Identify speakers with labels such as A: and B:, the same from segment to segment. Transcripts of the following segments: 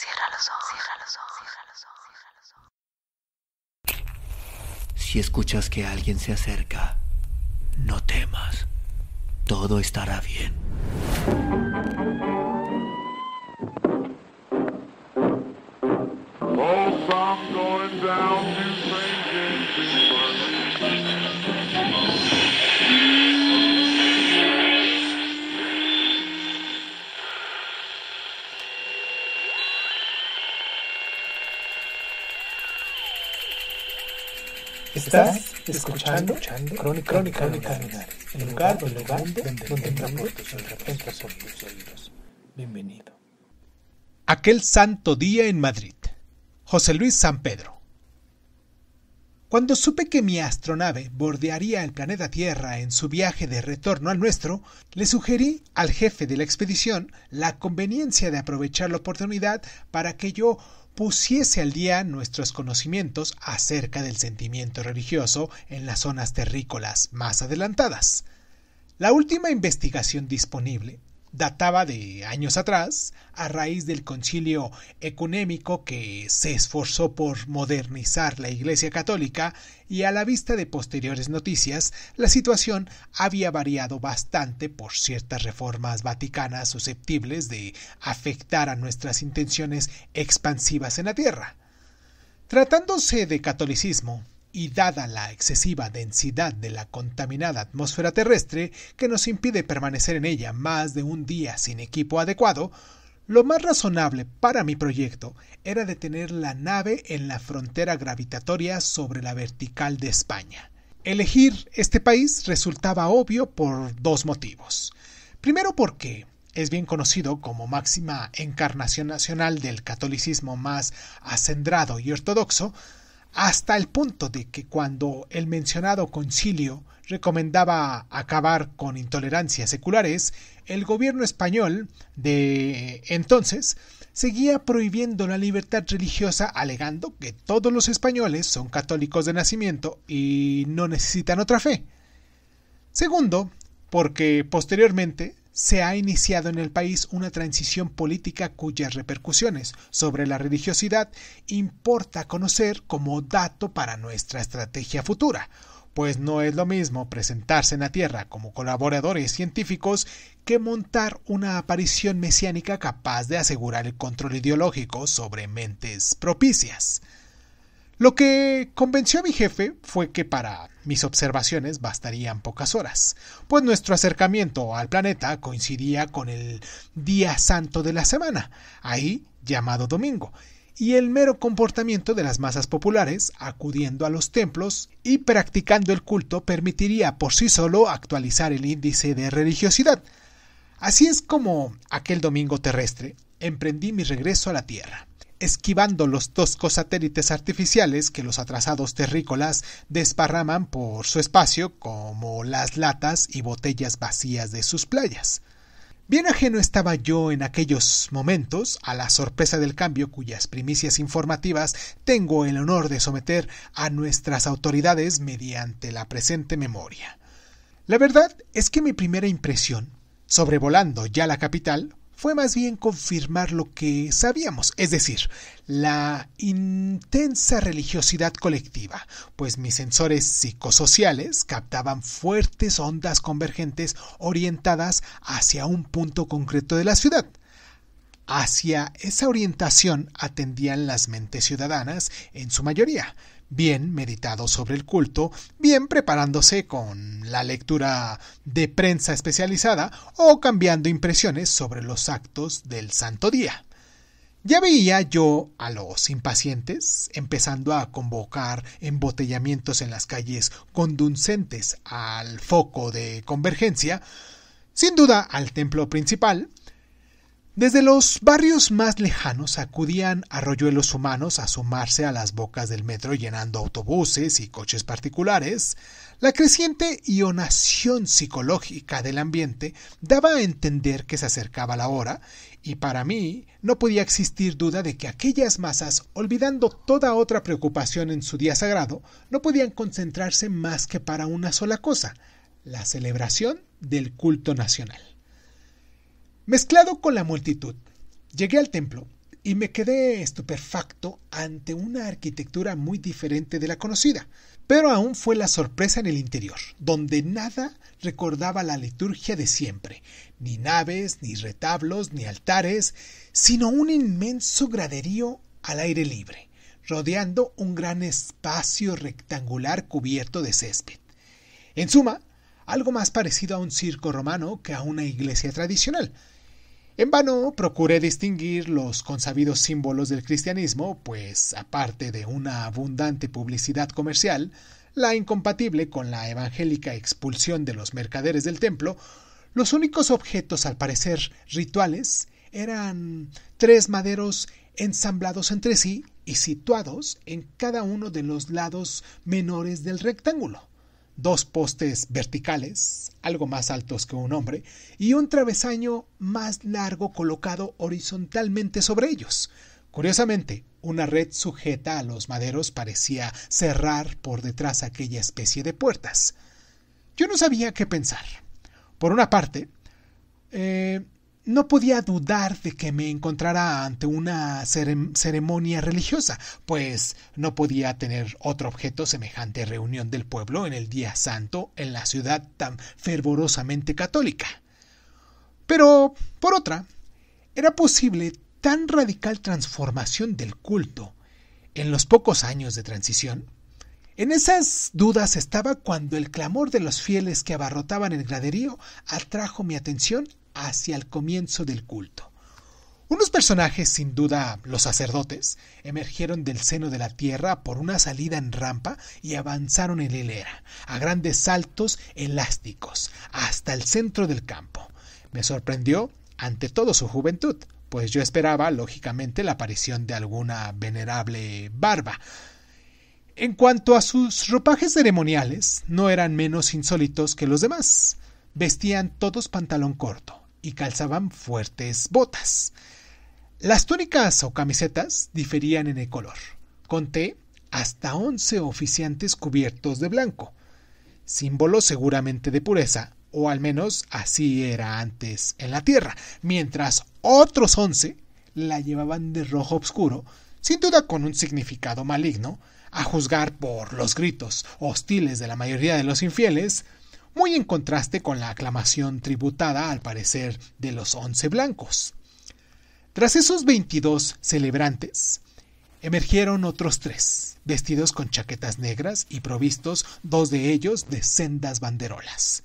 A: Cierra los ojos. Cierra los ojos. Cierra los ojos. Si escuchas que alguien se acerca, no temas. Todo estará bien. Estás escuchando, escuchando Crónica, Crónica el lugar, el lugar donde, donde por tus oídos. Bienvenido. Aquel santo día en Madrid. José Luis San Pedro. Cuando supe que mi astronave bordearía el planeta Tierra en su viaje de retorno al nuestro, le sugerí al jefe de la expedición la conveniencia de aprovechar la oportunidad para que yo pusiese al día nuestros conocimientos acerca del sentimiento religioso en las zonas terrícolas más adelantadas. La última investigación disponible databa de años atrás a raíz del concilio Económico que se esforzó por modernizar la Iglesia Católica y a la vista de posteriores noticias la situación había variado bastante por ciertas reformas vaticanas susceptibles de afectar a nuestras intenciones expansivas en la tierra. Tratándose de catolicismo, y dada la excesiva densidad de la contaminada atmósfera terrestre que nos impide permanecer en ella más de un día sin equipo adecuado, lo más razonable para mi proyecto era detener la nave en la frontera gravitatoria sobre la vertical de España. Elegir este país resultaba obvio por dos motivos. Primero porque es bien conocido como máxima encarnación nacional del catolicismo más acendrado y ortodoxo, hasta el punto de que cuando el mencionado concilio recomendaba acabar con intolerancias seculares, el gobierno español de entonces seguía prohibiendo la libertad religiosa alegando que todos los españoles son católicos de nacimiento y no necesitan otra fe. Segundo, porque posteriormente se ha iniciado en el país una transición política cuyas repercusiones sobre la religiosidad importa conocer como dato para nuestra estrategia futura, pues no es lo mismo presentarse en la Tierra como colaboradores científicos que montar una aparición mesiánica capaz de asegurar el control ideológico sobre mentes propicias. Lo que convenció a mi jefe fue que para mis observaciones bastarían pocas horas, pues nuestro acercamiento al planeta coincidía con el día santo de la semana, ahí llamado domingo, y el mero comportamiento de las masas populares acudiendo a los templos y practicando el culto permitiría por sí solo actualizar el índice de religiosidad. Así es como aquel domingo terrestre emprendí mi regreso a la Tierra esquivando los toscos satélites artificiales que los atrasados terrícolas desparraman por su espacio como las latas y botellas vacías de sus playas. Bien ajeno estaba yo en aquellos momentos a la sorpresa del cambio cuyas primicias informativas tengo el honor de someter a nuestras autoridades mediante la presente memoria. La verdad es que mi primera impresión, sobrevolando ya la capital, fue más bien confirmar lo que sabíamos, es decir, la intensa religiosidad colectiva, pues mis sensores psicosociales captaban fuertes ondas convergentes orientadas hacia un punto concreto de la ciudad. Hacia esa orientación atendían las mentes ciudadanas en su mayoría, bien meditado sobre el culto, bien preparándose con la lectura de prensa especializada o cambiando impresiones sobre los actos del santo día. Ya veía yo a los impacientes empezando a convocar embotellamientos en las calles conducentes al foco de convergencia, sin duda al templo principal, desde los barrios más lejanos acudían arroyuelos humanos a sumarse a las bocas del metro llenando autobuses y coches particulares. La creciente ionación psicológica del ambiente daba a entender que se acercaba la hora, y para mí no podía existir duda de que aquellas masas, olvidando toda otra preocupación en su día sagrado, no podían concentrarse más que para una sola cosa, la celebración del culto nacional. Mezclado con la multitud, llegué al templo y me quedé estupefacto ante una arquitectura muy diferente de la conocida, pero aún fue la sorpresa en el interior, donde nada recordaba la liturgia de siempre, ni naves, ni retablos, ni altares, sino un inmenso graderío al aire libre, rodeando un gran espacio rectangular cubierto de césped. En suma, algo más parecido a un circo romano que a una iglesia tradicional, en vano procuré distinguir los consabidos símbolos del cristianismo, pues aparte de una abundante publicidad comercial, la incompatible con la evangélica expulsión de los mercaderes del templo, los únicos objetos al parecer rituales eran tres maderos ensamblados entre sí y situados en cada uno de los lados menores del rectángulo dos postes verticales, algo más altos que un hombre, y un travesaño más largo colocado horizontalmente sobre ellos. Curiosamente, una red sujeta a los maderos parecía cerrar por detrás aquella especie de puertas. Yo no sabía qué pensar. Por una parte, eh, no podía dudar de que me encontrara ante una ceremonia religiosa, pues no podía tener otro objeto semejante reunión del pueblo en el día santo en la ciudad tan fervorosamente católica. Pero, por otra, era posible tan radical transformación del culto en los pocos años de transición. En esas dudas estaba cuando el clamor de los fieles que abarrotaban el graderío atrajo mi atención hacia el comienzo del culto. Unos personajes, sin duda los sacerdotes, emergieron del seno de la tierra por una salida en rampa y avanzaron en hilera, a grandes saltos elásticos, hasta el centro del campo. Me sorprendió, ante todo, su juventud, pues yo esperaba, lógicamente, la aparición de alguna venerable barba. En cuanto a sus ropajes ceremoniales, no eran menos insólitos que los demás. Vestían todos pantalón corto, y calzaban fuertes botas. Las túnicas o camisetas diferían en el color. Conté hasta once oficiantes cubiertos de blanco, símbolo seguramente de pureza, o al menos así era antes en la tierra, mientras otros once la llevaban de rojo oscuro, sin duda con un significado maligno, a juzgar por los gritos hostiles de la mayoría de los infieles, muy en contraste con la aclamación tributada al parecer de los once blancos. Tras esos 22 celebrantes, emergieron otros tres, vestidos con chaquetas negras y provistos dos de ellos de sendas banderolas.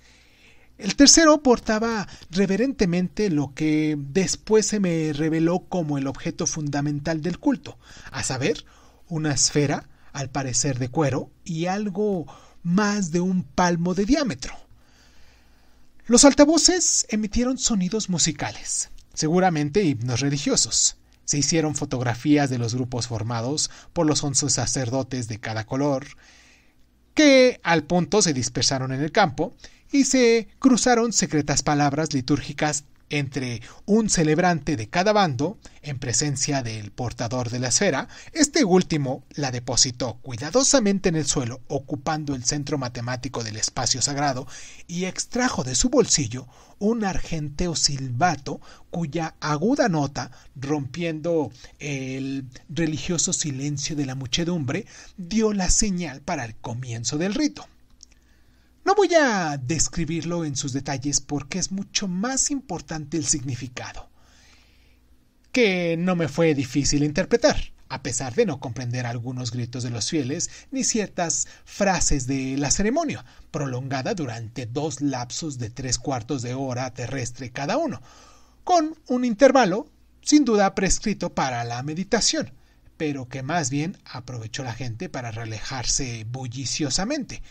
A: El tercero portaba reverentemente lo que después se me reveló como el objeto fundamental del culto, a saber, una esfera, al parecer de cuero, y algo más de un palmo de diámetro. Los altavoces emitieron sonidos musicales, seguramente himnos religiosos. Se hicieron fotografías de los grupos formados por los once sacerdotes de cada color, que al punto se dispersaron en el campo y se cruzaron secretas palabras litúrgicas entre un celebrante de cada bando, en presencia del portador de la esfera, este último la depositó cuidadosamente en el suelo, ocupando el centro matemático del espacio sagrado, y extrajo de su bolsillo un argenteo silbato cuya aguda nota, rompiendo el religioso silencio de la muchedumbre, dio la señal para el comienzo del rito. No voy a describirlo en sus detalles porque es mucho más importante el significado, que no me fue difícil interpretar, a pesar de no comprender algunos gritos de los fieles ni ciertas frases de la ceremonia, prolongada durante dos lapsos de tres cuartos de hora terrestre cada uno, con un intervalo sin duda prescrito para la meditación, pero que más bien aprovechó la gente para relajarse bulliciosamente.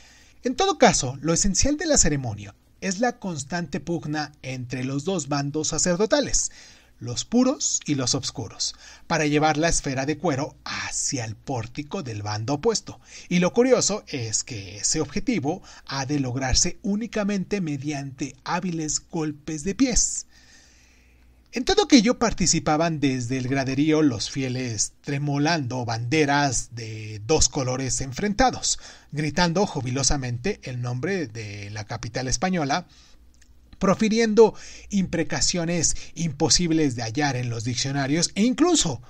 A: En todo caso, lo esencial de la ceremonia es la constante pugna entre los dos bandos sacerdotales, los puros y los obscuros, para llevar la esfera de cuero hacia el pórtico del bando opuesto. Y lo curioso es que ese objetivo ha de lograrse únicamente mediante hábiles golpes de pies. En todo aquello participaban desde el graderío los fieles tremolando banderas de dos colores enfrentados, gritando jubilosamente el nombre de la capital española, profiriendo imprecaciones imposibles de hallar en los diccionarios e incluso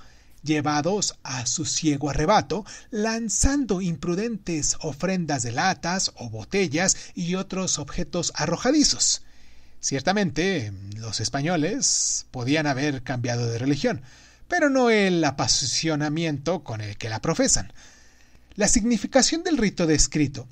A: llevados a su ciego arrebato, lanzando imprudentes ofrendas de latas o botellas y otros objetos arrojadizos. Ciertamente, los españoles podían haber cambiado de religión, pero no el apasionamiento con el que la profesan. La significación del rito descrito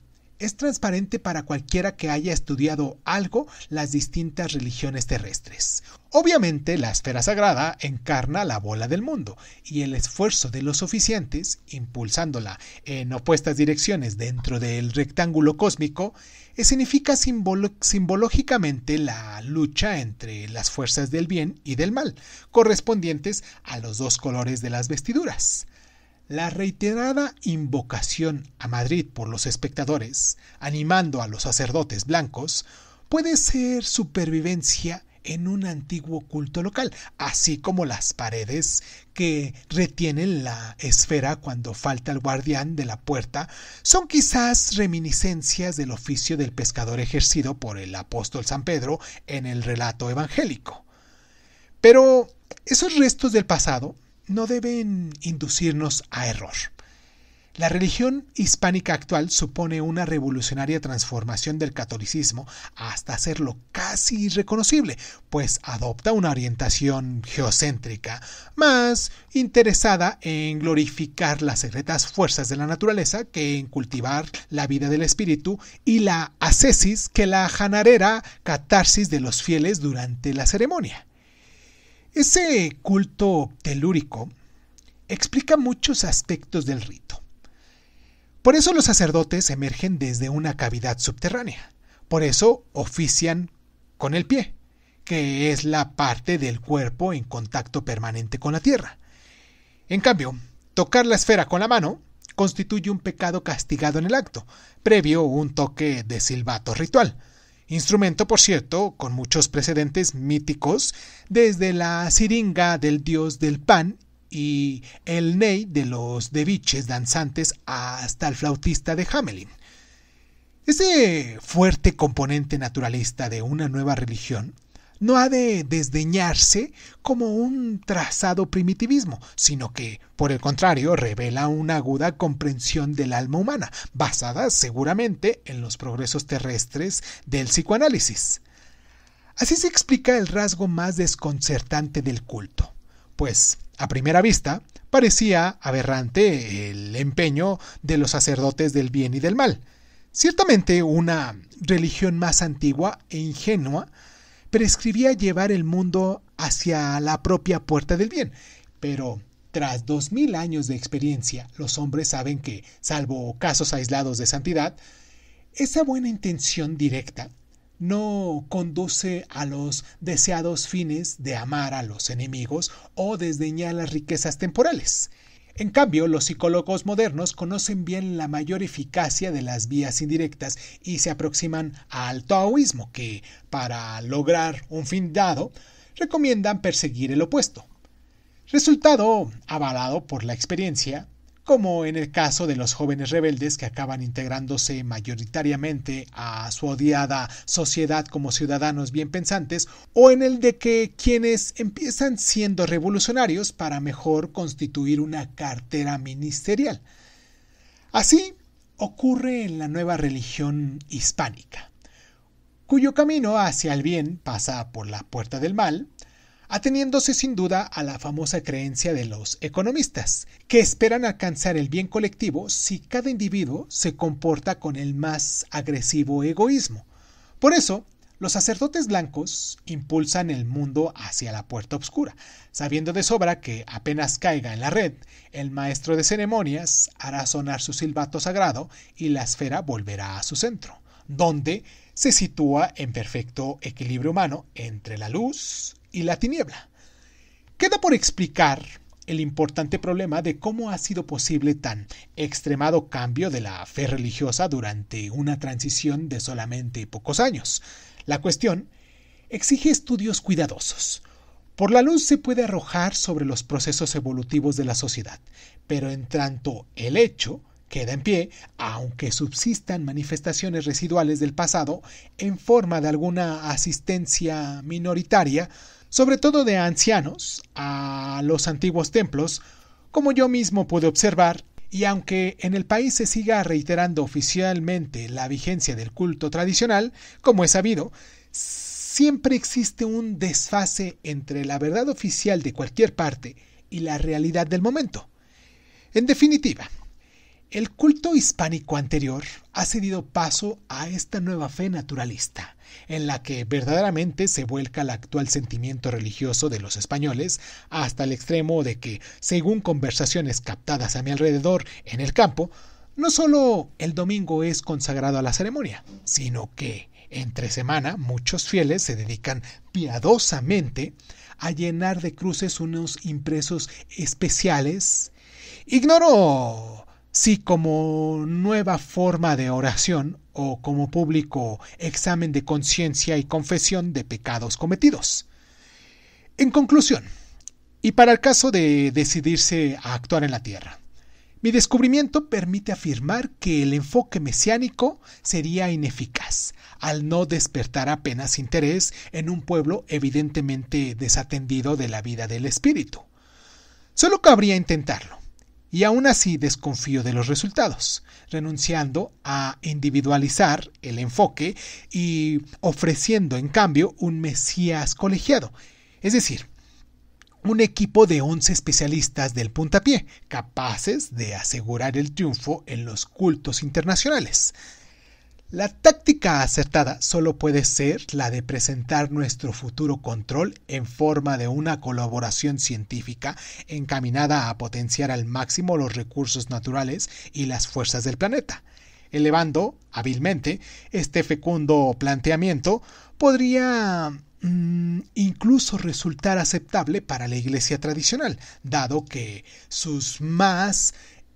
A: es transparente para cualquiera que haya estudiado algo las distintas religiones terrestres. Obviamente, la esfera sagrada encarna la bola del mundo, y el esfuerzo de los suficientes, impulsándola en opuestas direcciones dentro del rectángulo cósmico, significa simbológicamente la lucha entre las fuerzas del bien y del mal, correspondientes a los dos colores de las vestiduras. La reiterada invocación a Madrid por los espectadores, animando a los sacerdotes blancos, puede ser supervivencia en un antiguo culto local, así como las paredes que retienen la esfera cuando falta el guardián de la puerta, son quizás reminiscencias del oficio del pescador ejercido por el apóstol San Pedro en el relato evangélico. Pero esos restos del pasado no deben inducirnos a error. La religión hispánica actual supone una revolucionaria transformación del catolicismo hasta hacerlo casi irreconocible, pues adopta una orientación geocéntrica, más interesada en glorificar las secretas fuerzas de la naturaleza que en cultivar la vida del espíritu y la ascesis que la janarera catarsis de los fieles durante la ceremonia. Ese culto telúrico explica muchos aspectos del rito. Por eso los sacerdotes emergen desde una cavidad subterránea. Por eso ofician con el pie, que es la parte del cuerpo en contacto permanente con la tierra. En cambio, tocar la esfera con la mano constituye un pecado castigado en el acto, previo un toque de silbato ritual. Instrumento, por cierto, con muchos precedentes míticos, desde la siringa del dios del pan y el ney de los deviches danzantes hasta el flautista de Hamelin. Ese fuerte componente naturalista de una nueva religión no ha de desdeñarse como un trazado primitivismo, sino que, por el contrario, revela una aguda comprensión del alma humana, basada seguramente en los progresos terrestres del psicoanálisis. Así se explica el rasgo más desconcertante del culto, pues, a primera vista, parecía aberrante el empeño de los sacerdotes del bien y del mal. Ciertamente una religión más antigua e ingenua prescribía llevar el mundo hacia la propia puerta del bien, pero tras dos mil años de experiencia, los hombres saben que, salvo casos aislados de santidad, esa buena intención directa no conduce a los deseados fines de amar a los enemigos o desdeñar las riquezas temporales. En cambio, los psicólogos modernos conocen bien la mayor eficacia de las vías indirectas y se aproximan al taoísmo, que, para lograr un fin dado, recomiendan perseguir el opuesto. Resultado avalado por la experiencia como en el caso de los jóvenes rebeldes que acaban integrándose mayoritariamente a su odiada sociedad como ciudadanos bien pensantes, o en el de que quienes empiezan siendo revolucionarios para mejor constituir una cartera ministerial. Así ocurre en la nueva religión hispánica, cuyo camino hacia el bien pasa por la puerta del mal, ateniéndose sin duda a la famosa creencia de los economistas, que esperan alcanzar el bien colectivo si cada individuo se comporta con el más agresivo egoísmo. Por eso, los sacerdotes blancos impulsan el mundo hacia la puerta oscura, sabiendo de sobra que apenas caiga en la red, el maestro de ceremonias hará sonar su silbato sagrado y la esfera volverá a su centro, donde se sitúa en perfecto equilibrio humano entre la luz y la tiniebla. Queda por explicar el importante problema de cómo ha sido posible tan extremado cambio de la fe religiosa durante una transición de solamente pocos años. La cuestión exige estudios cuidadosos. Por la luz se puede arrojar sobre los procesos evolutivos de la sociedad, pero en tanto el hecho queda en pie, aunque subsistan manifestaciones residuales del pasado en forma de alguna asistencia minoritaria, sobre todo de ancianos, a los antiguos templos, como yo mismo pude observar, y aunque en el país se siga reiterando oficialmente la vigencia del culto tradicional, como es sabido, siempre existe un desfase entre la verdad oficial de cualquier parte y la realidad del momento. En definitiva, el culto hispánico anterior ha cedido paso a esta nueva fe naturalista, en la que verdaderamente se vuelca el actual sentimiento religioso de los españoles, hasta el extremo de que, según conversaciones captadas a mi alrededor en el campo, no solo el domingo es consagrado a la ceremonia, sino que entre semana muchos fieles se dedican piadosamente a llenar de cruces unos impresos especiales. Ignoro Sí, como nueva forma de oración o como público examen de conciencia y confesión de pecados cometidos. En conclusión, y para el caso de decidirse a actuar en la tierra, mi descubrimiento permite afirmar que el enfoque mesiánico sería ineficaz al no despertar apenas interés en un pueblo evidentemente desatendido de la vida del espíritu. Solo cabría intentarlo y aún así desconfío de los resultados, renunciando a individualizar el enfoque y ofreciendo en cambio un Mesías colegiado, es decir, un equipo de 11 especialistas del puntapié, capaces de asegurar el triunfo en los cultos internacionales. La táctica acertada solo puede ser la de presentar nuestro futuro control en forma de una colaboración científica encaminada a potenciar al máximo los recursos naturales y las fuerzas del planeta. Elevando, hábilmente, este fecundo planteamiento podría mm, incluso resultar aceptable para la iglesia tradicional, dado que sus más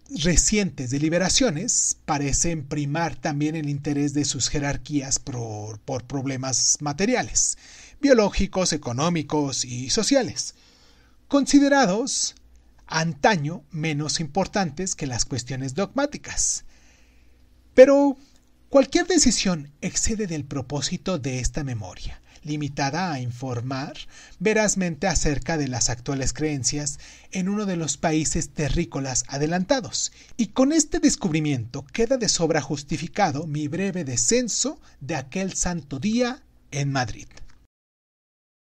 A: recientes deliberaciones parecen primar también el interés de sus jerarquías por, problemas materiales, biológicos, económicos y sociales, considerados antaño menos importantes que las cuestiones dogmáticas. Pero cualquier decisión excede del propósito de esta memoria limitada a informar verazmente acerca de las actuales creencias en uno de los países terrícolas adelantados, y con este descubrimiento queda de sobra justificado mi breve descenso de aquel santo día en Madrid.